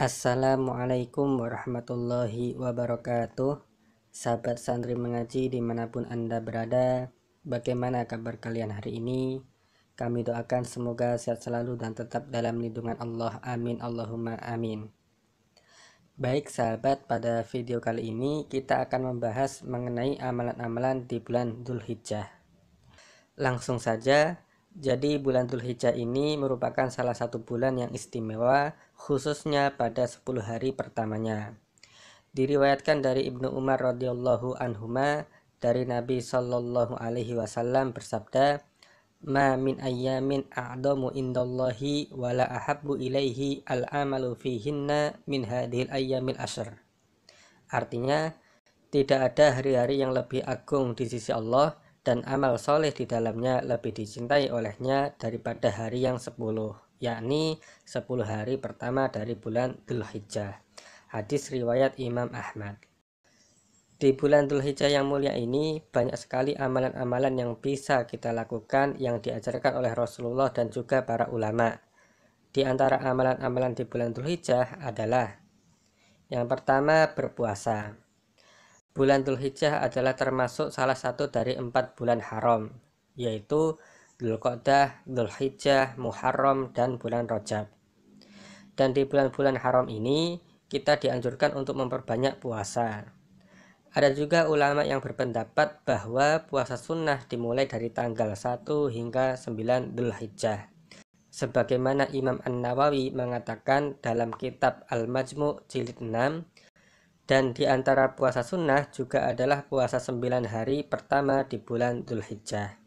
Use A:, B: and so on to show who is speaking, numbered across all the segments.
A: Assalamualaikum warahmatullahi wabarakatuh Sahabat santri mengaji dimanapun anda berada Bagaimana kabar kalian hari ini? Kami doakan semoga sehat selalu dan tetap dalam lindungan Allah Amin Allahumma amin Baik sahabat pada video kali ini kita akan membahas mengenai amalan-amalan di bulan Dhul Hijjah Langsung saja jadi bulan Dzulhijjah Hijjah ini merupakan salah satu bulan yang istimewa khususnya pada 10 hari pertamanya. Diriwayatkan dari Ibnu Umar radhiyallahu anhuma dari Nabi Shallallahu alaihi wasallam bersabda, "Ma min ayyamin a'damu indallahi wa la ahabbu ilaihi al-amalu fihinna min hadhil ayyamil ashr." Artinya, tidak ada hari-hari yang lebih agung di sisi Allah dan amal soleh di dalamnya lebih dicintai olehnya daripada hari yang sepuluh yakni 10 hari pertama dari bulan Dzulhijjah. Hadis riwayat Imam Ahmad. Di bulan Dzulhijjah yang mulia ini banyak sekali amalan-amalan yang bisa kita lakukan yang diajarkan oleh Rasulullah dan juga para ulama. Di antara amalan-amalan di bulan Dzulhijjah adalah yang pertama berpuasa. Bulan Dzulhijjah adalah termasuk salah satu dari empat bulan haram, yaitu Dzulqa'dah, Dzulhijjah, Muharram, dan bulan Rajab. Dan di bulan-bulan haram ini, kita dianjurkan untuk memperbanyak puasa. Ada juga ulama yang berpendapat bahwa puasa sunnah dimulai dari tanggal 1 hingga 9 Dzulhijjah. Sebagaimana Imam An-Nawawi mengatakan dalam kitab Al-Majmu' jilid 6, dan di antara puasa sunnah juga adalah puasa 9 hari pertama di bulan Dzulhijjah.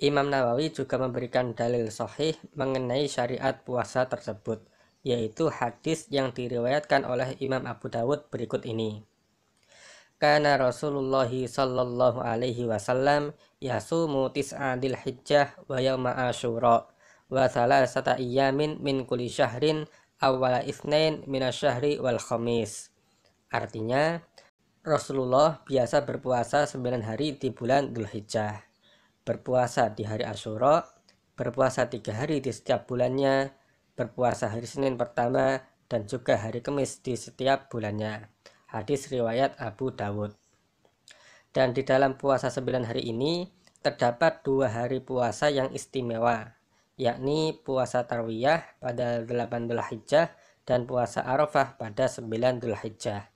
A: Imam Nawawi juga memberikan dalil sahih mengenai syariat puasa tersebut, yaitu hadis yang diriwayatkan oleh Imam Abu Dawud berikut ini. Karena Rasulullah sallallahu alaihi wasallam yasumu tis'adil hijjah wa yawma asyura wa sata iyamin min kulli syahrin awwala isnain minasyahri wal khamis. Artinya, Rasulullah biasa berpuasa 9 hari di bulan Dzulhijjah berpuasa di hari Asyura, berpuasa tiga hari di setiap bulannya, berpuasa hari Senin pertama, dan juga hari Kamis di setiap bulannya. Hadis riwayat Abu Dawud. Dan di dalam puasa sembilan hari ini, terdapat dua hari puasa yang istimewa, yakni puasa Tarwiyah pada 8 Hijjah dan puasa Arafah pada 9 Hijjah.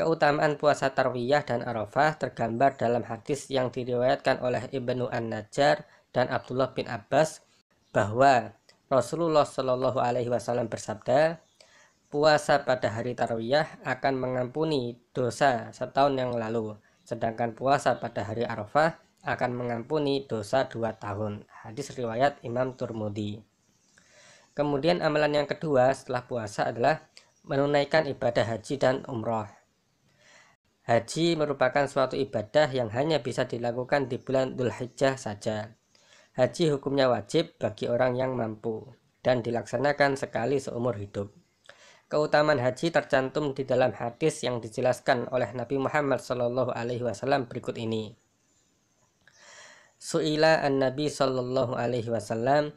A: Keutamaan puasa Tarwiyah dan Arafah tergambar dalam hadis yang diriwayatkan oleh Ibnu An-Najjar dan Abdullah bin Abbas bahwa Rasulullah Shallallahu alaihi wasallam bersabda, puasa pada hari Tarwiyah akan mengampuni dosa setahun yang lalu, sedangkan puasa pada hari Arafah akan mengampuni dosa dua tahun. Hadis riwayat Imam Turmudi. Kemudian amalan yang kedua setelah puasa adalah menunaikan ibadah haji dan umroh. Haji merupakan suatu ibadah yang hanya bisa dilakukan di bulan Dzulhijjah saja. Haji hukumnya wajib bagi orang yang mampu dan dilaksanakan sekali seumur hidup. Keutamaan haji tercantum di dalam hadis yang dijelaskan oleh Nabi Muhammad Shallallahu Alaihi Wasallam berikut ini. Su'ila an Nabi Shallallahu Alaihi Wasallam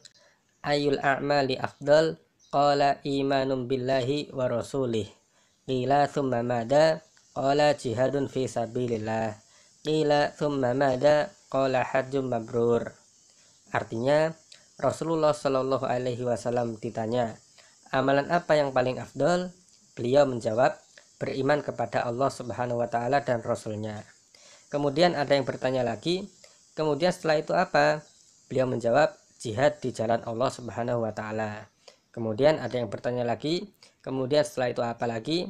A: ayul a'mali afdal qala imanum billahi wa rasulih qila thumma mada Qala jihadun fi sabilillah. Qila thumma mada qala hajjum mabrur. Artinya, Rasulullah Shallallahu alaihi wasallam ditanya, "Amalan apa yang paling afdol?" Beliau menjawab, "Beriman kepada Allah Subhanahu wa taala dan rasulnya." Kemudian ada yang bertanya lagi, "Kemudian setelah itu apa?" Beliau menjawab, "Jihad di jalan Allah Subhanahu wa taala." Kemudian ada yang bertanya lagi, kemudian setelah itu apa lagi?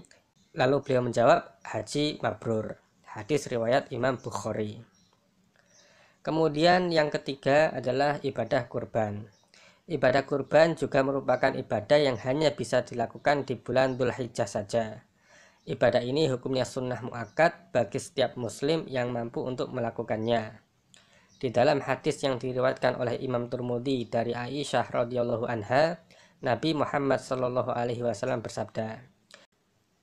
A: Lalu beliau menjawab, haji mabrur. Hadis riwayat Imam Bukhari. Kemudian yang ketiga adalah ibadah kurban. Ibadah kurban juga merupakan ibadah yang hanya bisa dilakukan di bulan Dhul Hijjah saja. Ibadah ini hukumnya sunnah mu'akad bagi setiap muslim yang mampu untuk melakukannya. Di dalam hadis yang diriwayatkan oleh Imam Turmudi dari Aisyah radhiyallahu anha, Nabi Muhammad shallallahu alaihi wasallam bersabda,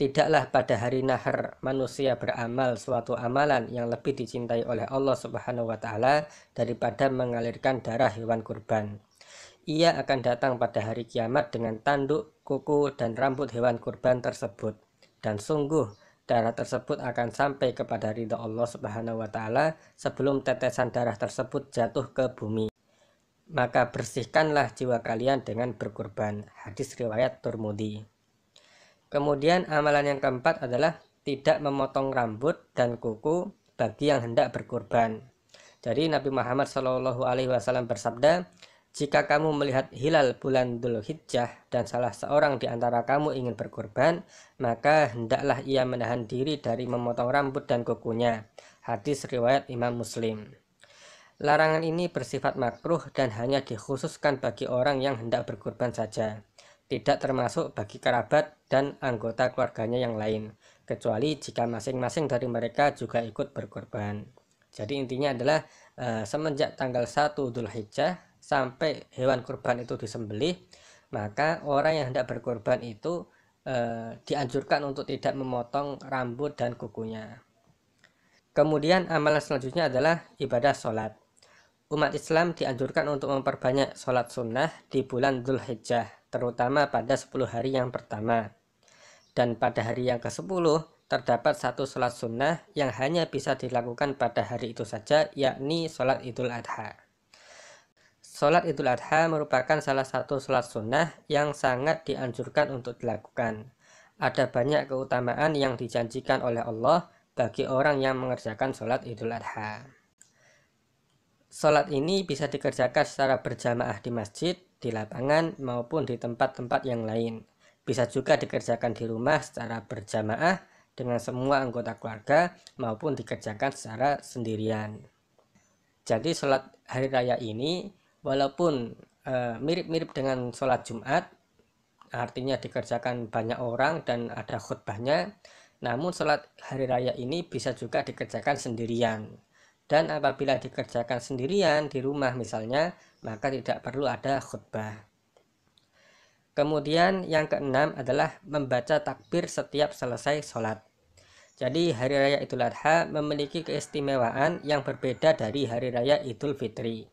A: Tidaklah pada hari nahar manusia beramal suatu amalan yang lebih dicintai oleh Allah Subhanahu wa taala daripada mengalirkan darah hewan kurban. Ia akan datang pada hari kiamat dengan tanduk, kuku, dan rambut hewan kurban tersebut. Dan sungguh, darah tersebut akan sampai kepada ridha Allah Subhanahu wa taala sebelum tetesan darah tersebut jatuh ke bumi. Maka bersihkanlah jiwa kalian dengan berkurban. Hadis riwayat Turmudi. Kemudian amalan yang keempat adalah tidak memotong rambut dan kuku bagi yang hendak berkurban. Jadi Nabi Muhammad Shallallahu Alaihi Wasallam bersabda, jika kamu melihat hilal bulan Dhul Hijjah dan salah seorang di antara kamu ingin berkorban, maka hendaklah ia menahan diri dari memotong rambut dan kukunya. Hadis riwayat Imam Muslim. Larangan ini bersifat makruh dan hanya dikhususkan bagi orang yang hendak berkorban saja tidak termasuk bagi kerabat dan anggota keluarganya yang lain, kecuali jika masing-masing dari mereka juga ikut berkorban. Jadi intinya adalah e, semenjak tanggal 1 Dhul Hijjah sampai hewan kurban itu disembelih, maka orang yang hendak berkorban itu e, dianjurkan untuk tidak memotong rambut dan kukunya. Kemudian amalan selanjutnya adalah ibadah sholat. Umat Islam dianjurkan untuk memperbanyak sholat sunnah di bulan Dhul Hijjah terutama pada 10 hari yang pertama. Dan pada hari yang ke-10, terdapat satu sholat sunnah yang hanya bisa dilakukan pada hari itu saja, yakni sholat idul adha. Sholat idul adha merupakan salah satu sholat sunnah yang sangat dianjurkan untuk dilakukan. Ada banyak keutamaan yang dijanjikan oleh Allah bagi orang yang mengerjakan sholat idul adha. Sholat ini bisa dikerjakan secara berjamaah di masjid di lapangan maupun di tempat-tempat yang lain. Bisa juga dikerjakan di rumah secara berjamaah dengan semua anggota keluarga maupun dikerjakan secara sendirian. Jadi sholat hari raya ini walaupun eh, mirip-mirip eh, dengan sholat Jumat, artinya dikerjakan banyak orang dan ada khutbahnya, namun sholat hari raya ini bisa juga dikerjakan sendirian. Dan apabila dikerjakan sendirian di rumah misalnya, maka tidak perlu ada khutbah. Kemudian yang keenam adalah membaca takbir setiap selesai sholat. Jadi hari raya Idul Adha memiliki keistimewaan yang berbeda dari hari raya Idul Fitri.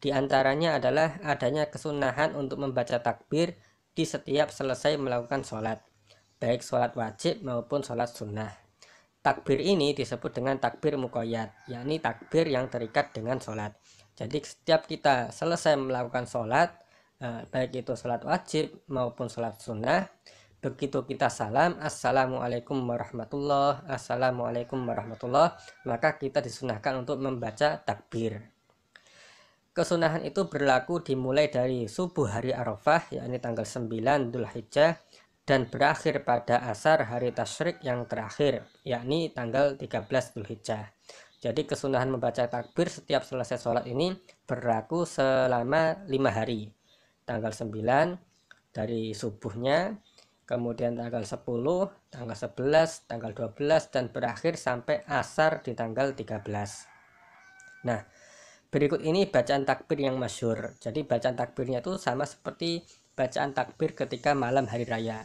A: Di antaranya adalah adanya kesunahan untuk membaca takbir di setiap selesai melakukan sholat, baik sholat wajib maupun sholat sunnah. Takbir ini disebut dengan takbir mukoyat, yakni takbir yang terikat dengan sholat. Jadi setiap kita selesai melakukan sholat, eh, baik itu sholat wajib maupun sholat sunnah, begitu kita salam, Assalamualaikum warahmatullahi wabarakatuh Assalamualaikum warahmatullahi wabarakatuh maka kita disunahkan untuk membaca takbir. Kesunahan itu berlaku dimulai dari subuh hari Arafah, yakni tanggal 9 Dhul Hijjah, dan berakhir pada asar hari tasyrik yang terakhir, yakni tanggal 13 Hijjah jadi kesunahan membaca takbir setiap selesai sholat ini berlaku selama lima hari. Tanggal 9 dari subuhnya, kemudian tanggal 10, tanggal 11, tanggal 12, dan berakhir sampai asar di tanggal 13. Nah, berikut ini bacaan takbir yang masyur. Jadi bacaan takbirnya itu sama seperti bacaan takbir ketika malam hari raya.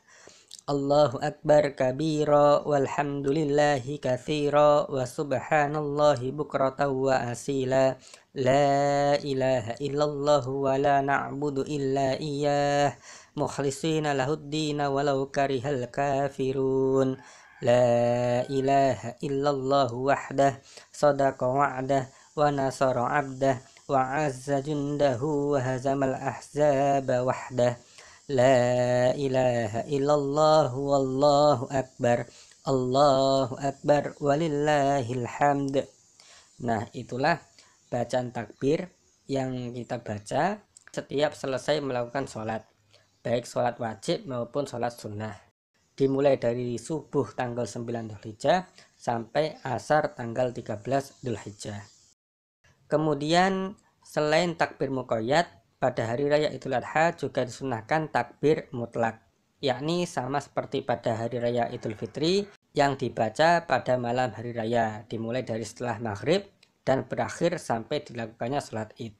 A: الله أكبر كبيرا والحمد لله كثيرا وسبحان الله بكرة وأسيلا لا إله إلا الله ولا نعبد إلا إياه مخلصين له الدين ولو كره الكافرون لا إله إلا الله وحده صدق وعده ونصر عبده وعز جنده وهزم الأحزاب وحده La ilaha illallah wallahu akbar. Allahu akbar ولله الحمد Nah, itulah bacaan takbir yang kita baca setiap selesai melakukan sholat, baik sholat wajib maupun sholat sunnah. Dimulai dari subuh tanggal 9 Dzulhijjah sampai asar tanggal 13 Dzulhijjah. Kemudian selain takbir mukoyat, pada hari raya Idul Adha juga disunahkan takbir mutlak, yakni sama seperti pada hari raya Idul Fitri yang dibaca pada malam hari raya, dimulai dari setelah maghrib dan berakhir sampai dilakukannya sholat id.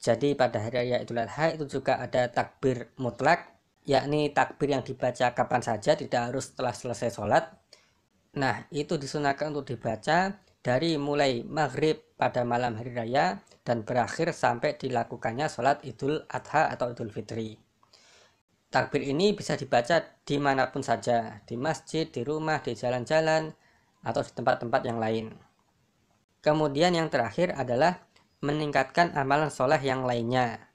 A: Jadi pada hari raya Idul Adha itu juga ada takbir mutlak, yakni takbir yang dibaca kapan saja, tidak harus setelah selesai sholat. Nah, itu disunahkan untuk dibaca dari mulai maghrib pada malam hari raya dan berakhir sampai dilakukannya sholat idul adha atau idul fitri. Takbir ini bisa dibaca dimanapun saja, di masjid, di rumah, di jalan-jalan, atau di tempat-tempat yang lain. Kemudian yang terakhir adalah meningkatkan amalan sholat yang lainnya.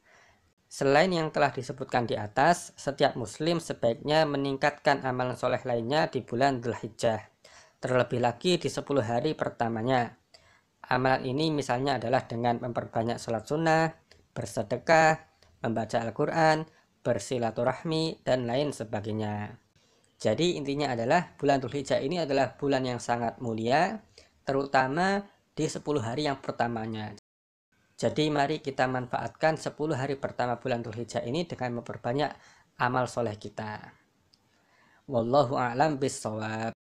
A: Selain yang telah disebutkan di atas, setiap muslim sebaiknya meningkatkan amalan sholat lainnya di bulan hijjah terlebih lagi di 10 hari pertamanya. Amalan ini misalnya adalah dengan memperbanyak sholat sunnah, bersedekah, membaca Al-Quran, bersilaturahmi, dan lain sebagainya. Jadi intinya adalah bulan Dzulhijjah ini adalah bulan yang sangat mulia, terutama di 10 hari yang pertamanya. Jadi mari kita manfaatkan 10 hari pertama bulan Dzulhijjah ini dengan memperbanyak amal soleh kita. Wallahu a'lam bisawab.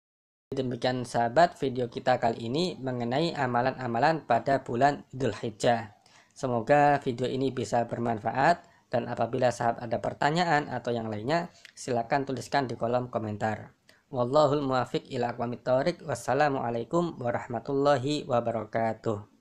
A: Demikian sahabat video kita kali ini mengenai amalan-amalan pada bulan Idul Hijjah. Semoga video ini bisa bermanfaat dan apabila sahabat ada pertanyaan atau yang lainnya silakan tuliskan di kolom komentar. Wallahul muwafiq ila aqwamit thoriq. Wassalamualaikum warahmatullahi wabarakatuh.